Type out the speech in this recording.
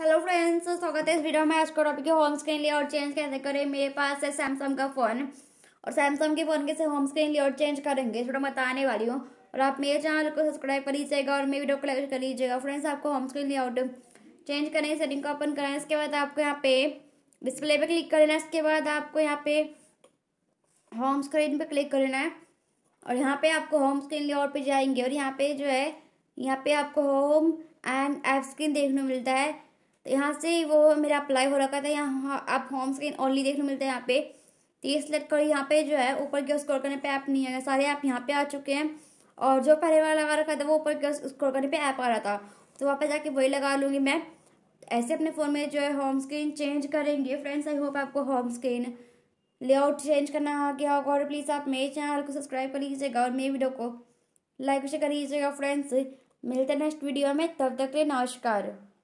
hello तो friends स्वागत है इस वीडियो में आज करो आपके होम स्क्रीन लिया और चेंज कैसे करें मेरे पास है सैमसंग का फ़ोन और सैमसंग के फ़ोन कैसे होम स्क्रीन लिया और चेंज करेंगे थोड़ा बताने वाली हूँ और आप मेरे चैनल को सब्सक्राइब कर लीजिएगा और मेरे वीडियो को लाइक कर लीजिएगा फ्रेंड्स आपको होम स्क्रीन लिया चेंज करें सेटिंग को ओपन करें इसके बाद आपको यहाँ पे डिस्प्ले पर क्लिक कर लेना है इसके बाद आपको यहाँ पे होम स्क्रीन पर क्लिक कर लेना है और यहाँ पे आपको होम स्क्रीन लेआउट पे जाएंगे और यहाँ पे जो है यहाँ पे आपको होम एंड एफ स्क्रीन देखने को मिलता है तो यहाँ से वो मेरा अप्लाई हो रखा था यहाँ आप होम स्क्रीन ओनली देखने मिलता है यहाँ पे तो ये सिलेक्ट कर यहाँ पे जो है ऊपर की स्क्रॉल करने पे ऐप नहीं आएगा सारे ऐप यहाँ पे आ चुके हैं और जो पहले वाला लगा रखा था वो ऊपर की स्क्रॉल करने पे ऐप आ रहा था तो वहाँ पर जाके वही लगा लूँगी मैं ऐसे अपने फ़ोन में जो है होम स्क्रीन चेंज करेंगे फ्रेंड्स आई होप आपको होम स्क्रीन लेआउट चेंज करना आ गया होगा और प्लीज़ आप मेरे चैनल को सब्सक्राइब कर लीजिएगा और मेरी वीडियो को लाइक शेयर कर लीजिएगा फ्रेंड्स मिलते हैं नेक्स्ट वीडियो में तब तक के नमस्कार